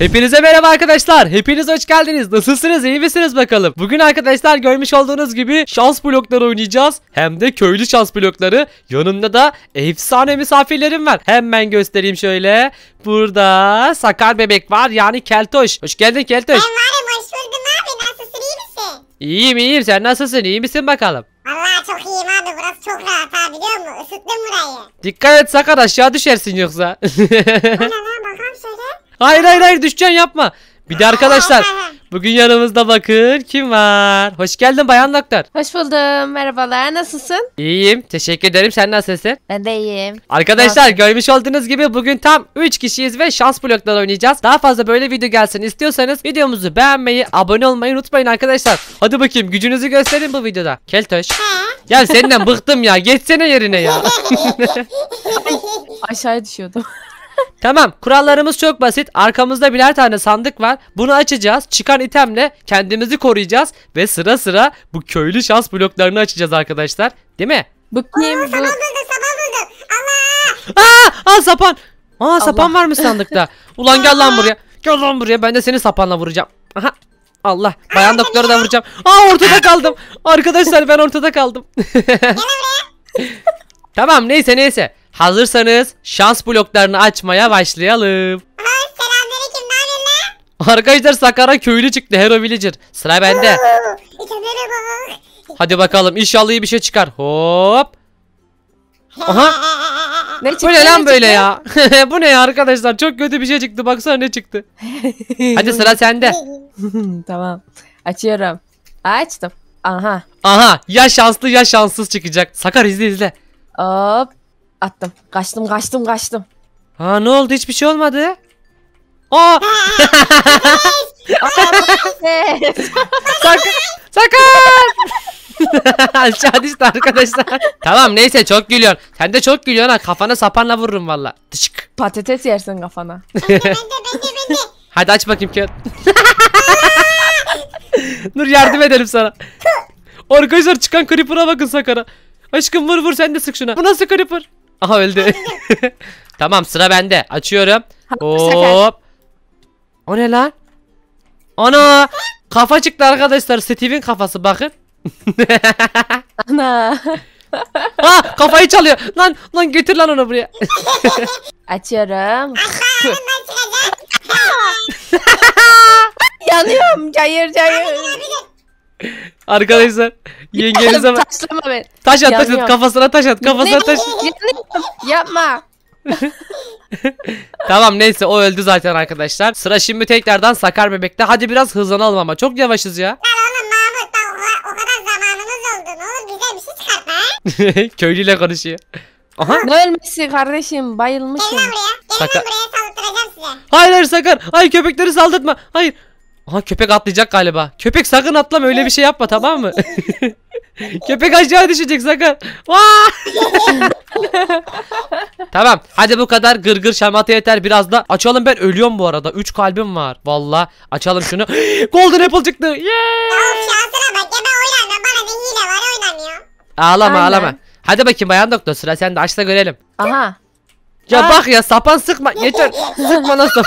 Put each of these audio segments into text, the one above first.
Hepinize merhaba arkadaşlar. Hepiniz hoş geldiniz. Nasılsınız? İyi misiniz bakalım? Bugün arkadaşlar görmüş olduğunuz gibi şans blokları oynayacağız. Hem de köylü şans blokları. Yanımda da efsane misafirlerim var. Hemen göstereyim şöyle. Burada Sakar bebek var. Yani Keltoş. Hoş geldin Keltoş. Ben varım hoş buldum abi. Nasılsın iyi misin? İyiyim iyiyim. Sen nasılsın? İyi misin bakalım? Vallahi çok iyiyim abi. Burası çok rahat abi biliyor musun? Isıttım burayı. Dikkat et Sakar aşağı düşersin yoksa. Hayır hayır hayır düşeceksin yapma. Bir de arkadaşlar bugün yanımızda bakın kim var. Hoş geldin bayan doktor. Hoş buldum. Merhabalar. Nasılsın? İyiyim. Teşekkür ederim. Sen nasılsın? Ben de iyiyim. Arkadaşlar Nasıl? görmüş olduğunuz gibi bugün tam 3 kişiyiz ve şans blokları oynayacağız. Daha fazla böyle video gelsin istiyorsanız videomuzu beğenmeyi, abone olmayı unutmayın arkadaşlar. Hadi bakayım gücünüzü gösterin bu videoda. Keltoş. Gel senden bıktım ya. Geçsene yerine ya. Aşağıya düşüyordum. Tamam kurallarımız çok basit. Arkamızda birer tane sandık var. Bunu açacağız. Çıkan itemle kendimizi koruyacağız. Ve sıra sıra bu köylü şans bloklarını açacağız arkadaşlar. Değil mi? Bu kim? Bu... Aa, aa sapan. Aa Allah. sapan var mı sandıkta? Ulan gel lan buraya. Gel lan buraya ben de seni sapanla vuracağım. Aha. Allah bayan doktoru da vuracağım. Aa ortada kaldım. Arkadaşlar ben ortada kaldım. tamam neyse neyse. Hazırsanız şans bloklarını açmaya başlayalım. Aha selamünaleyküm ne Arkadaşlar Sakara köylü çıktı Hero Villager. Sıra bende. İçeride Hadi bakalım inşallah iyi bir şey çıkar. Hop. Aha. Ne çıktı? Bu ne lan böyle ya? Bu ne ya arkadaşlar? Çok kötü bir şey çıktı. Baksana ne çıktı. Hadi sıra sende. tamam. Açıyorum. Açtım. Aha. Aha. Ya şanslı ya şanssız çıkacak. Sakar izle izle. Hop attım. Kaçtım kaçtım kaçtım. Ha ne oldu hiçbir şey olmadı. Aa! sakın! Sakın! Aşağı arkadaşlar. tamam neyse çok gülüyorsun. Sen de çok gülüyorsun ha. Kafana sapanla vururum valla. Tışık. Patates yersin kafana. Hadi aç bakayım kağıt. Nur yardım edelim sana. Arkadaşlar çıkan creeper'a bakın sakara. Aşkım vur vur sen de sık şuna. Bu nasıl creeper? Aha öldü. tamam sıra bende. Açıyorum. Hop. O ne lan? Ana! Kafa çıktı arkadaşlar. Steve'in kafası bakın. Ana. Ha ah, kafayı çalıyor. Lan lan getir lan onu buraya. Açıyorum. Aha, Yanıyorum. Cayır cayır. Arkadaşlar yengenize Taşlama beni. Taş at taş at kafasına taş at kafasına taş. Yapma. tamam neyse o öldü zaten arkadaşlar. Sıra şimdi tekrardan Sakar bebekte. Hadi biraz hızlanalım ama çok yavaşız ya. Oğlum Mahmut Ne olur bize şey Köylüyle konuşuyor. Aha. Ne ölmesi kardeşim bayılmışım. Gelin lan buraya. Gelin buraya saldıracağım size. Hayır hayır Sakar. Hayır köpekleri saldırtma. Hayır. Aha köpek atlayacak galiba. Köpek sakın atlama öyle bir şey yapma tamam mı? köpek aşağı düşecek sakın. tamam hadi bu kadar gırgır gır şamata yeter biraz da açalım ben ölüyorum bu arada 3 kalbim var valla açalım şunu golden apple çıktı yeah! ağlama ağlama hadi bakayım bayan doktor sıra sende açta görelim aha ya Aa. bak ya sapan sıkma yeter sıkma nasıl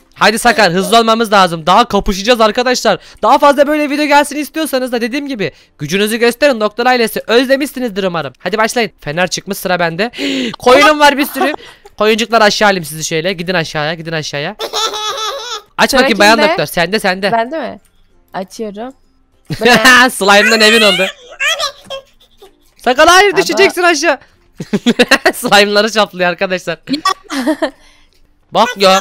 Hadi Sakar hızlı olmamız lazım. Daha kapışacağız arkadaşlar. Daha fazla böyle video gelsin istiyorsanız da dediğim gibi gücünüzü gösterin doktor ailesi. Özlemişsinizdir umarım. Hadi başlayın. Fener çıkmış sıra bende. Koyunum var bir sürü. Koyuncuklar aşağı alayım sizi şöyle. Gidin aşağıya gidin aşağıya. Aç bakayım bayan kimde? doktor. Sende sende. Bende mi? Açıyorum. Slime'dan emin oldu. Sakal hayır düşeceksin aşağı. Slime'ları çaplıyor arkadaşlar. Bak ya.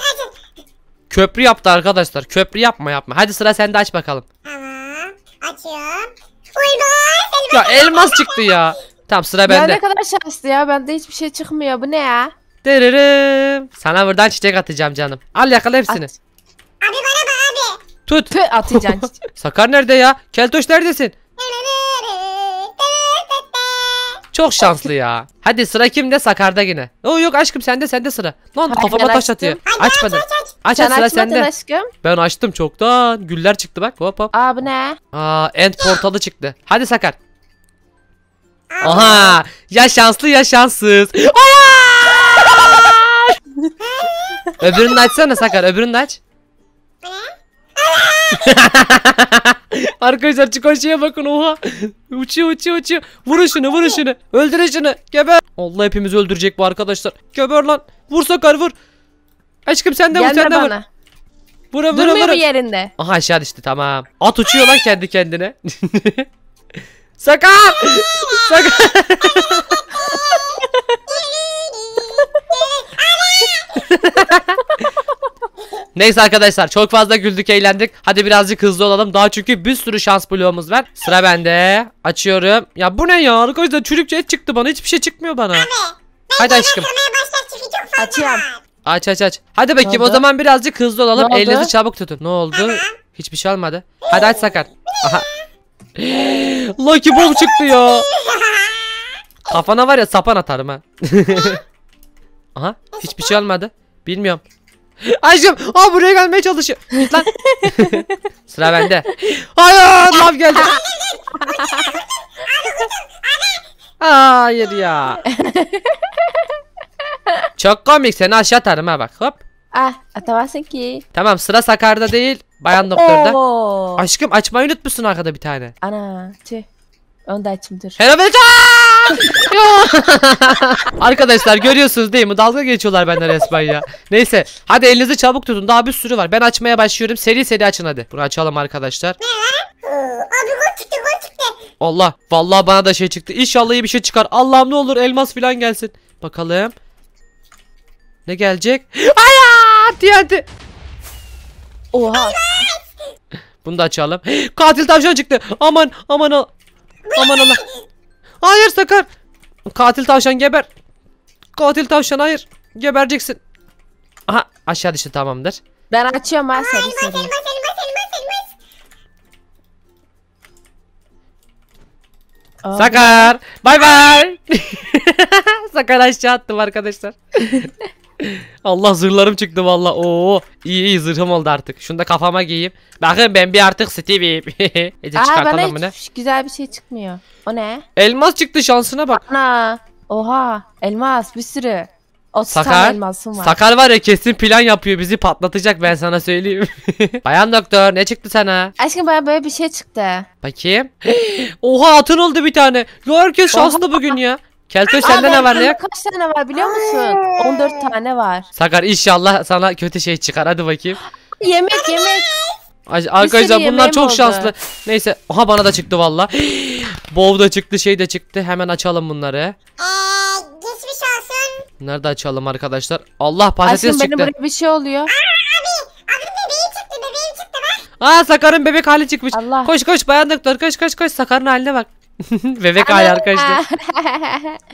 Köprü yaptı arkadaşlar. Köprü yapma yapma. Hadi sıra sende aç bakalım. Açıyorum. Uygun. Ya elmas çıktı ya. Tamam sıra bende. Ya ne kadar şanslı ya. Bende hiçbir şey çıkmıyor. Bu ne ya? Dırırım. Sana buradan çiçek atacağım canım. Al yakala hepsini. At. Abi bana bak abi. Tut. Pı atacaksın çiçek. Sakar nerede ya? Keltoş neredesin? Çok şanslı ya. Hadi sıra kimde? Sakar'da yine. Oo yok aşkım sende sende sıra. Lan kafama taş atıyor. Aç bana. Aç Sen aç sıra sende. aşkım. Ben açtım çoktan. Güller çıktı bak. Hop hop. Aa bu ne? Aa end portalı çıktı. Hadi Sakar. Aha. Ya şanslı ya şanssız. Hayır! öbürünü de açsana Sakar. Öbürünü de aç. Arkadaşlar çıkan şeye bakın oha. Uçuyor uçuyor uçuyor. Vurun şunu vurun şunu. Öldürün şunu. Geber. Allah hepimizi öldürecek bu arkadaşlar. Geber lan. Vur Sakar vur. Aşkım sen de vur sen de vur. bana. Vura Durmuyor mu vura. yerinde? Aha aşağı düştü tamam. At uçuyor lan kendi kendine. Sakın. Sakın. Neyse arkadaşlar çok fazla güldük eğlendik. Hadi birazcık hızlı olalım. Daha çünkü bir sürü şans bloğumuz var. Sıra bende. Açıyorum. Ya bu ne ya? Arkadaşlar çürükçe et çıktı bana. Hiçbir şey çıkmıyor bana. Hadi aşkım. Açıyorum. Aç aç aç. Hadi bakayım o zaman birazcık hızlı olalım. Ne Elinizi çabuk tutun. Ne oldu? Hiçbir şey olmadı. Hadi aç Sakar. Aha. Lucky Bomb çıktı ya. Kafana var ya sapan atarım ha. Aha hiçbir şey olmadı. Bilmiyorum. Aşkım O buraya gelmeye çalışıyor. Git lan. Sıra bende. Hayır laf geldi. Hayır ya. Çok komik seni aşağı atarım ha bak hop. Ah atamazsın ki. Tamam sıra Sakar'da değil bayan doktorda. Oo. Aşkım açmayı unutmuşsun arkada bir tane. Ana tüh. Onu da açayım dur. Hello Arkadaşlar görüyorsunuz değil mi? Dalga geçiyorlar benden resmen ya. Neyse hadi elinizi çabuk tutun. Daha bir sürü var. Ben açmaya başlıyorum. Seri seri açın hadi. Bunu açalım arkadaşlar. Abi gol çıktı gol çıktı. Allah. Vallahi bana da şey çıktı. İnşallah iyi bir şey çıkar. Allah'ım ne olur elmas falan gelsin. Bakalım. Ne gelecek? Hayat diyendi. Oha. Bunu da açalım. Katil tavşan çıktı. Aman aman al. Aman Allah. Hayır sakar. Katil tavşan geber. Katil tavşan hayır. Gebereceksin. Aha aşağı düştü tamamdır. Ben açıyorum ben sarı sarı. Sakar. Bay bay. Sakar aşağı attım arkadaşlar. Allah zırhlarım çıktı valla. Oo iyi iyi zırhım oldu artık. Şunu da kafama giyeyim. Bakın ben bir artık Stevie'yim. Ece Aa, çıkartalım mı güzel bir şey çıkmıyor. O ne? Elmas çıktı şansına bak. Ana. Oha elmas bir sürü. O Sakar, elmasım var. Sakar var ya kesin plan yapıyor bizi patlatacak ben sana söyleyeyim. bayan doktor ne çıktı sana? Aşkım bana böyle bir şey çıktı. Bakayım. Oha atın oldu bir tane. Ya herkes şanslı bugün ya. Keltoş sende ne var ne yok? Kaç tane var biliyor musun? 14 tane var. Sakar inşallah sana kötü şey çıkar. Hadi bakayım. Yemek yemek. Ay, Arkadaşlar bunlar çok oldu. şanslı. Neyse. Aha bana da çıktı valla. Bov da çıktı şey de çıktı. Hemen açalım bunları. Eee geçmiş olsun. Nerede açalım arkadaşlar? Allah patates Aşkım çıktı. buraya bir şey oluyor. Abi abi bebeği çıktı bebeği çıktı bak. Aa Sakar'ın bebek hali çıkmış. Allah. Koş koş bayan doktor koş koş koş Sakar'ın haline bak. Bebek ay arkadaşlar.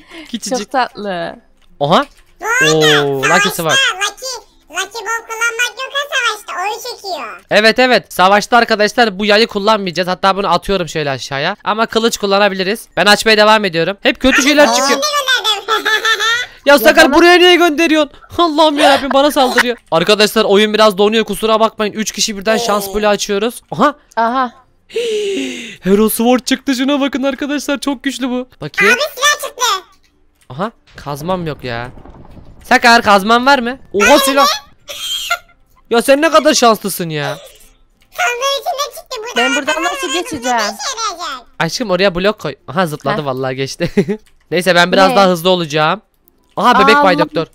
Küçücük. Çok tatlı. Oha. Oo, Lucky'si var. Lucky, Lucky Ball kullanmak yok savaşta. Oyu çekiyor. Evet evet. Savaşta arkadaşlar bu yayı kullanmayacağız. Hatta bunu atıyorum şöyle aşağıya. Ama kılıç kullanabiliriz. Ben açmaya devam ediyorum. Hep kötü şeyler çıkıyor. Ya Sakar buraya niye gönderiyorsun? Allah'ım yarabbim bana saldırıyor. Arkadaşlar oyun biraz donuyor kusura bakmayın. 3 kişi birden ee. şans bölü açıyoruz. Aha. Aha. Hero Sword çıktı şuna bakın arkadaşlar çok güçlü bu. Bakayım. Abi silah çıktı. Aha kazmam yok ya. Sakar kazmam var mı? Oha silah. ya sen ne kadar şanslısın ya. Ben buradan nasıl geçeceğim? Şey Aşkım oraya blok koy. Aha zıtladı ha. vallahi geçti. Neyse ben biraz ne? daha hızlı olacağım. Aha bebek Allah. bay doktor.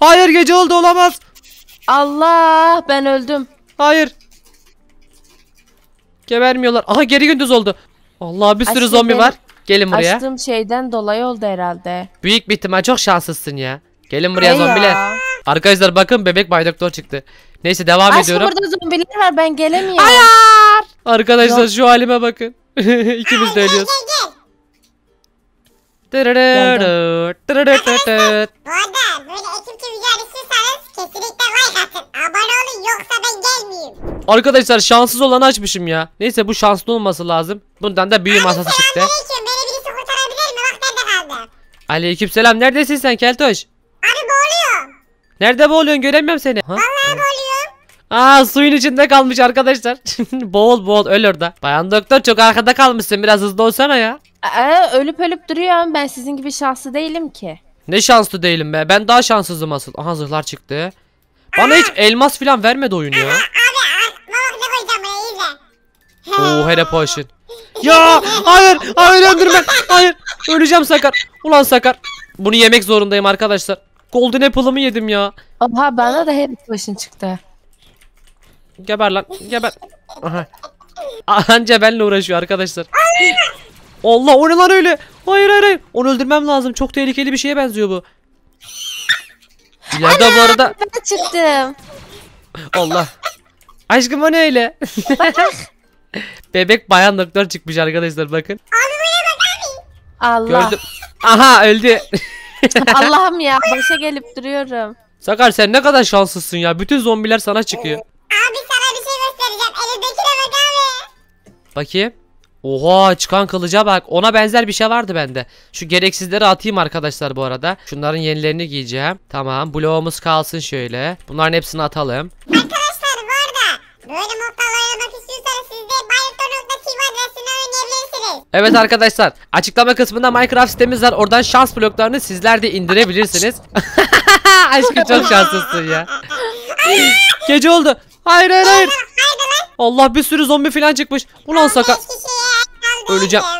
Hayır gece oldu olamaz. Allah ben öldüm. Hayır Gebermiyorlar. Aha geri gündüz oldu. Allah bir sürü Açtım zombi var. Gelin buraya. Açtığım şeyden dolayı oldu herhalde. Büyük bir ihtimal çok şanslısın ya. Gelin buraya zombiler. Arkadaşlar bakın bebek Bay Doktor çıktı. Neyse devam Aşkım ediyorum. burada zombiler var ben gelemiyorum. Arkadaşlar şu halime bakın. İkimiz de ölüyoruz. Tırırırır, tırırırırır. Bu arada böyle ekipçe mücadelesi istiyorsanız kesinlikle like atın. Abone olun yoksa ben gelmeyeyim. Arkadaşlar şanssız olanı açmışım ya. Neyse bu şanslı olması lazım. Bundan da büyü masası çıktı. Aleyküm beni selam neredesin sen Keltoş? Abi boğuluyorum. Nerede boğuluyorsun göremiyorum seni. Ha? Vallahi boğuluyorum. Aa suyun içinde kalmış arkadaşlar. boğul boğul öl orada. Bayan doktor çok arkada kalmışsın biraz hızlı olsana ya. Aa, ölüp ölüp duruyorum ben sizin gibi şanslı değilim ki. Ne şanslı değilim be. Ben daha şanssızım asıl. Aha zırhlar çıktı. Bana hiç elmas falan vermedi oyun ya. Oo hele poşet. Ya hayır hayır öldürme. Hayır öleceğim Sakar. Ulan Sakar. Bunu yemek zorundayım arkadaşlar. Golden Apple'ımı yedim ya. Aha bana da hep başın çıktı. Geber lan geber. Aha. Anca benle uğraşıyor arkadaşlar. Allah o ne lan öyle? Hayır hayır hayır. Onu öldürmem lazım. Çok tehlikeli bir şeye benziyor bu. Ya da bu arada Ben çıktım. Allah. Aşkım o ne öyle? Bebek bayan doktor çıkmış arkadaşlar bakın. Allah. Gördüm. Aha öldü. Allah'ım ya başa gelip duruyorum. Sakar sen ne kadar şanslısın ya. Bütün zombiler sana çıkıyor. Abi sana bir şey göstereceğim. Elindekine bak abi. Bakayım. Oha çıkan kılıca bak. Ona benzer bir şey vardı bende. Şu gereksizleri atayım arkadaşlar bu arada. Şunların yenilerini giyeceğim. Tamam bloğumuz kalsın şöyle. Bunların hepsini atalım. Arkadaşlar bu arada böyle modlarla oynamak istiyorsanız siz de Minecraft.tv adresine oynayabilirsiniz. Evet arkadaşlar açıklama kısmında Minecraft sitemiz var. Oradan şans bloklarını sizler de indirebilirsiniz. Aşkım çok şanslısın ya. Gece oldu. Hayır hayır hayır. Allah bir sürü zombi falan çıkmış. Ulan sakat. Öleceğim.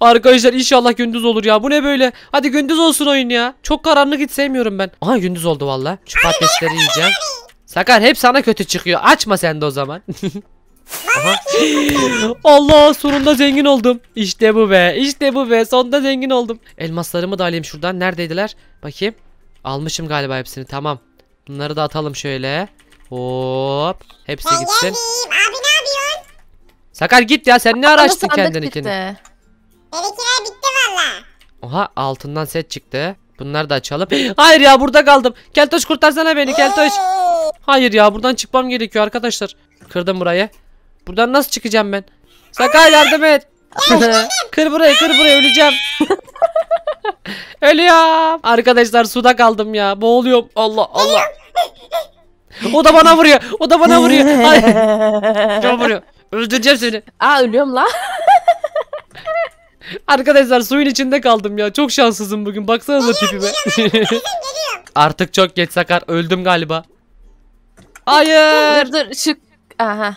Arkadaşlar inşallah gündüz olur ya. Bu ne böyle? Hadi gündüz olsun oyun ya. Çok karanlık hiç sevmiyorum ben. Aha gündüz oldu valla. Şu patatesleri yiyeceğim. Sakar hep sana kötü çıkıyor. Açma sen de o zaman. Allah sonunda zengin oldum. İşte bu be. İşte bu be. Sonunda zengin oldum. Elmaslarımı da alayım şuradan. Neredeydiler? Bakayım. Almışım galiba hepsini. Tamam. Bunları da atalım şöyle. Hop. Hepsi gitsin. Abi Sakar git ya sen ne araştın kendin için? Benimkiler bitti valla. Oha altından set çıktı. Bunları da açalım. Hayır ya burada kaldım. Keltoş kurtarsana beni Keltoş. Hayır ya buradan çıkmam gerekiyor arkadaşlar. Kırdım burayı. Buradan nasıl çıkacağım ben? Sakar yardım et. kır burayı kır burayı öleceğim. Ölüyorum. Arkadaşlar suda kaldım ya. Boğuluyorum. Allah Allah. O da bana vuruyor. O da bana vuruyor. Hayır. Çok vuruyor. Öldüreceğim seni. Aa ölüyorum lan. Arkadaşlar suyun içinde kaldım ya. Çok şanssızım bugün. Baksanıza tipime. Artık çok geç Sakar. Öldüm galiba. Hayır. Dur dur şu. Aha.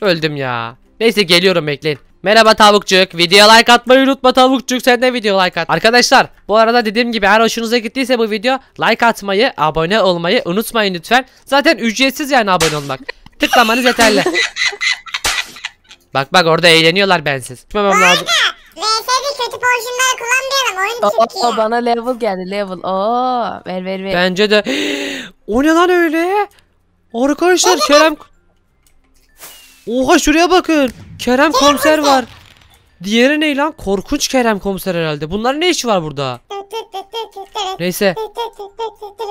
Öldüm ya. Neyse geliyorum bekleyin. Merhaba tavukçuk. Video like atmayı unutma tavukçuk. Sen de video like at. Arkadaşlar bu arada dediğim gibi eğer hoşunuza gittiyse bu video like atmayı, abone olmayı unutmayın lütfen. Zaten ücretsiz yani abone olmak. Tıklamanız yeterli. Bak bak orada eğleniyorlar bensiz. Tutmamam lazım. VS'de kötü pozisyonları kullanmayalım. Oyun Oo, çünkü. bana level geldi level. Oo, ver ver ver. Bence de. o ne lan öyle? Arkadaşlar Kerem... Oha şuraya bakın. Kerem komiser var. Diğeri ne lan? Korkunç Kerem komiser herhalde. Bunların ne işi var burada? Neyse.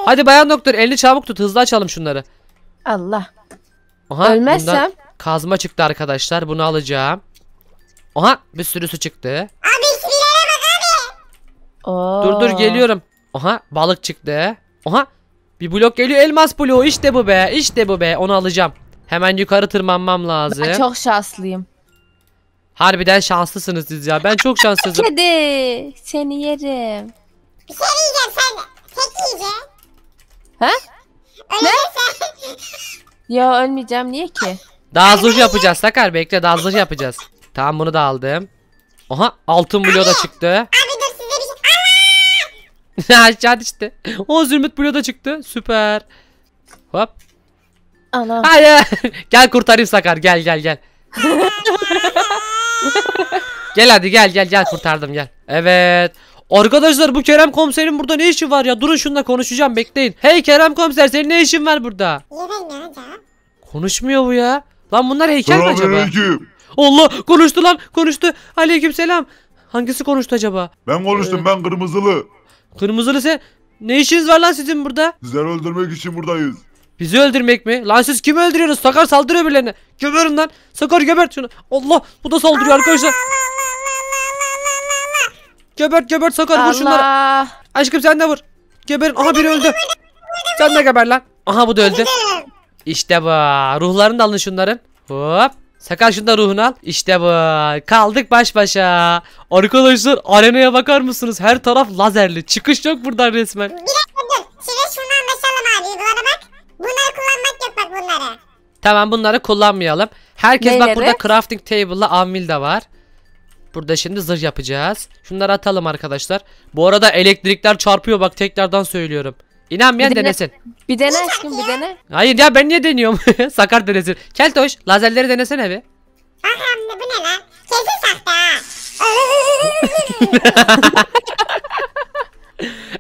Hadi bayan doktor elini çabuk tut. Hızlı açalım şunları. Allah. Aha, Ölmezsem. Bundan... Kazma çıktı arkadaşlar. Bunu alacağım. Oha, bir sürü su çıktı. Abi ismilere bak abi. Oo. Dur dur geliyorum. Oha, balık çıktı. Oha, bir blok geliyor elmas bloğu İşte bu be işte bu be onu alacağım. Hemen yukarı tırmanmam lazım. Ben çok şanslıyım. Harbiden şanslısınız siz ya ben çok şanssızım. Kedi seni yerim. Bir şey yiyeceğim sen tek yiyeceksin. He? Ölürsen. ne? ya ölmeyeceğim niye ki? Daha zırh yapacağız Sakar bekle daha zırh yapacağız. Tamam bunu da aldım. Aha altın bloğu da çıktı. Aşağı şey- düştü. O zümrüt bloğu da çıktı. Süper. Hop. Ana. Hayır. gel kurtarayım Sakar gel gel gel. gel hadi gel gel gel kurtardım gel. Evet. Arkadaşlar bu Kerem komiserin burada ne işi var ya? Durun şununla konuşacağım bekleyin. Hey Kerem komiser senin ne işin var burada? Ne Konuşmuyor bu ya. Lan bunlar heykel mi acaba? Selamünaleyküm. Allah konuştu lan konuştu. Aleyküm selam. Hangisi konuştu acaba? Ben konuştum Ee, ben kırmızılı. Kırmızılı sen. Ne işiniz var lan sizin burada? Sizleri öldürmek için buradayız. Bizi öldürmek mi? Lan siz kimi öldürüyorsunuz? Sakar saldırıyor öbürlerine. Gömerin lan. Sakar göbert şunu. Allah bu da saldırıyor arkadaşlar. Göbert göbert Sakar vur şunları. Aşkım sen de vur. Geberin. Aha biri öldü. Sen de geber lan. Aha bu da öldü. İşte bu. Ruhlarını da alın şunların. Hop. Sakal şunu da ruhunu al. İşte bu. Kaldık baş başa. Arkadaşlar arenaya bakar mısınız? Her taraf lazerli. Çıkış yok buradan resmen. Bir dur. Şimdi şunu anlaşalım abi. Bunlara bak. Bunları kullanmak yok bak bunları. Tamam bunları kullanmayalım. Herkes Neleri? bak burada crafting table'la amil de var. Burada şimdi zırh yapacağız. Şunları atalım arkadaşlar. Bu arada elektrikler çarpıyor bak tekrardan söylüyorum. İnanmayan Bir dene. denesin. Bir dene aşkım bir dene. Hayır ya ben niye deniyorum? Sakar denesin. Keltoş lazerleri denesene bir. Bak bu ne lan? Kesin sahte ha.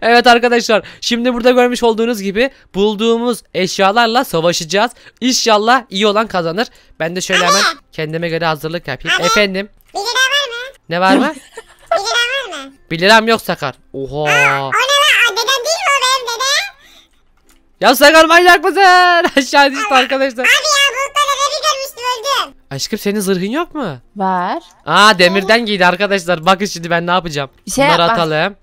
Evet arkadaşlar şimdi burada görmüş olduğunuz gibi bulduğumuz eşyalarla savaşacağız. İnşallah iyi olan kazanır. Ben de şöyle hemen kendime göre hazırlık yapayım. Abi. Efendim Bir lira var mı? ne var mı? Bir lira var mı? 1 liram yok Sakar. Oha. O ya sakar manyak mısın? Aşağı düştü arkadaşlar. Abi ya buluttan evi görmüştüm öldüm. Aşkım senin zırhın yok mu? Var. Aa demirden giydi arkadaşlar. Bakın şimdi ben ne yapacağım. Bir şey Bunları yapma. atalım.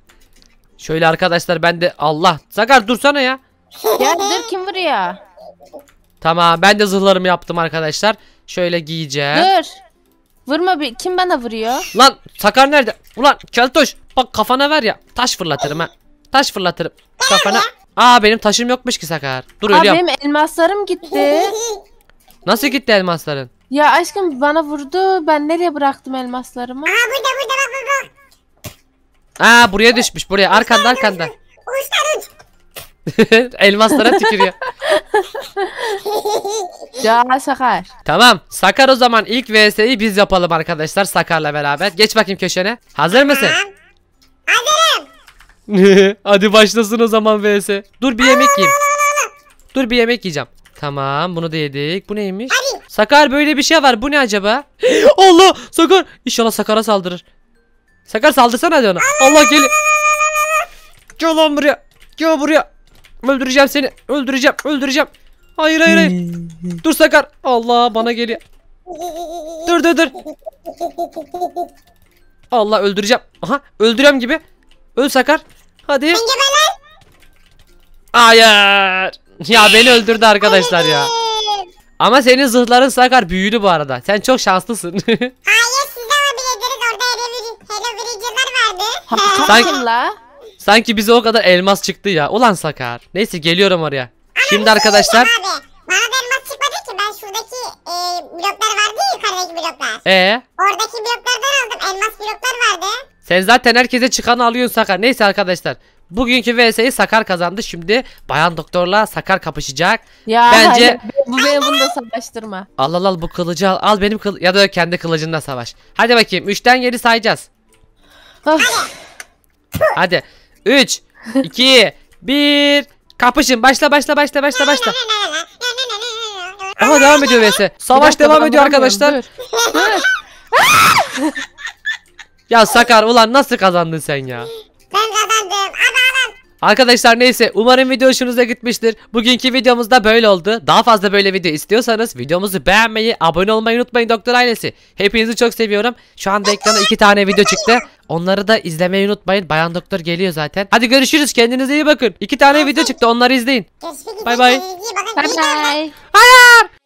Şöyle arkadaşlar ben de Allah. Sakar dursana ya. Ya dur kim vuruyor? Tamam ben de zırhlarımı yaptım arkadaşlar. Şöyle giyeceğim. Dur. Vurma bir. Kim bana vuruyor? Lan Sakar nerede? Ulan Keltoş bak kafana ver ya. Taş fırlatırım ha. Taş fırlatırım. Kafana. Aa benim taşım yokmuş ki Sakar. Dur Aa, ölüyorum. benim elmaslarım gitti. Nasıl gitti elmasların? Ya aşkım bana vurdu. Ben nereye bıraktım elmaslarımı? Aa burada burada bak bak bak. Aa buraya düşmüş buraya. Arkanda arkanda. Uçlar Elmaslara tükürüyor. Ya Sakar. Tamam. Sakar o zaman ilk VS'yi biz yapalım arkadaşlar Sakar'la beraber. Geç bakayım köşene. Hazır mısın? Hazırım. Hadi başlasın o zaman vs. Dur bir yemek yiyeyim. Dur bir yemek yiyeceğim. Tamam bunu da yedik. Bu neymiş? Sakar böyle bir şey var. Bu ne acaba? Allah Sakar. İnşallah Sakar'a saldırır. Sakar saldırsana hadi ona. Allah gel. Gel lan buraya. Gel buraya. Öldüreceğim seni. Öldüreceğim. Öldüreceğim. Hayır hayır hayır. dur Sakar. Allah bana geliyor. Dur dur dur. Allah öldüreceğim. Aha öldürüyorum gibi. Öl Sakar. Hadi. Engebeler. Hayır. Ya beni öldürdü arkadaşlar ya. Ama senin zırhların Sakar büyüdü bu arada. Sen çok şanslısın. Hayır siz de alabilirdiniz. Orada helovirinciler vardı. Sanki, sanki bize o kadar elmas çıktı ya. Ulan Sakar. Neyse geliyorum oraya. Ama Şimdi şey arkadaşlar. Abi. Bana da elmas çıkmadı ki. Ben şuradaki e, bloklar vardı ya yukarıdaki bloklar. Ee? Oradaki bloklardan aldım. Elmas bloklar vardı. Sen zaten herkese çıkanı alıyorsun Sakar. Neyse arkadaşlar. Bugünkü VS'yi Sakar kazandı. Şimdi Bayan Doktor'la Sakar kapışacak. Ya Bence hayır, bu beni bunu da savaştırma. Al al al bu kılıcı al. Al benim kıl ya da kendi kılıcınla savaş. Hadi bakayım üçten geri sayacağız. Hadi üç, iki, bir. Kapışın. Başla başla başla başla başla. Aha devam ediyor VS. Savaş devam ediyor arkadaşlar. Dur. Ya Sakar ulan nasıl kazandın sen ya? Ben kazandım. Adam Arkadaşlar neyse umarım video hoşunuza gitmiştir. Bugünkü videomuz da böyle oldu. Daha fazla böyle video istiyorsanız videomuzu beğenmeyi, abone olmayı unutmayın doktor ailesi. Hepinizi çok seviyorum. Şu anda ekrana iki tane video çıktı. Onları da izlemeyi unutmayın. Bayan doktor geliyor zaten. Hadi görüşürüz. Kendinize iyi bakın. İki tane video çıktı. Onları izleyin. Bay bay. Bay bay.